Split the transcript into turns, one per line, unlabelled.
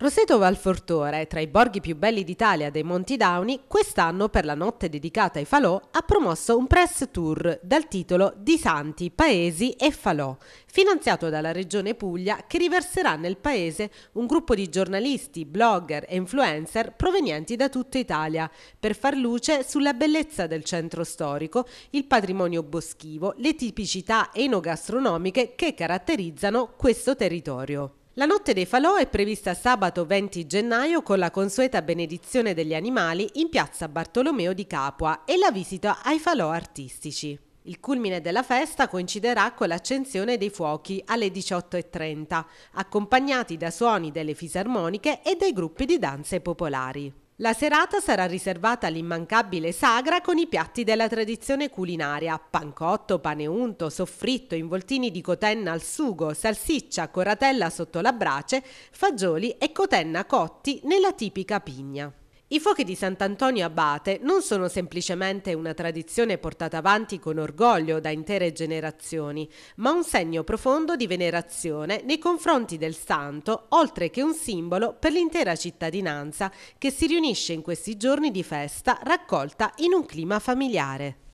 Roseto Valfortore, tra i borghi più belli d'Italia dei Monti Dauni, quest'anno per la notte dedicata ai falò ha promosso un press tour dal titolo Di Santi, Paesi e Falò, finanziato dalla Regione Puglia che riverserà nel paese un gruppo di giornalisti, blogger e influencer provenienti da tutta Italia per far luce sulla bellezza del centro storico, il patrimonio boschivo, le tipicità enogastronomiche che caratterizzano questo territorio. La notte dei falò è prevista sabato 20 gennaio con la consueta benedizione degli animali in piazza Bartolomeo di Capua e la visita ai falò artistici. Il culmine della festa coinciderà con l'accensione dei fuochi alle 18.30, accompagnati da suoni delle fisarmoniche e dai gruppi di danze popolari. La serata sarà riservata all'immancabile sagra con i piatti della tradizione culinaria, pancotto, pane unto, soffritto, involtini di cotenna al sugo, salsiccia, coratella sotto la brace, fagioli e cotenna cotti nella tipica pigna. I fuochi di Sant'Antonio Abate non sono semplicemente una tradizione portata avanti con orgoglio da intere generazioni, ma un segno profondo di venerazione nei confronti del santo, oltre che un simbolo per l'intera cittadinanza che si riunisce in questi giorni di festa raccolta in un clima familiare.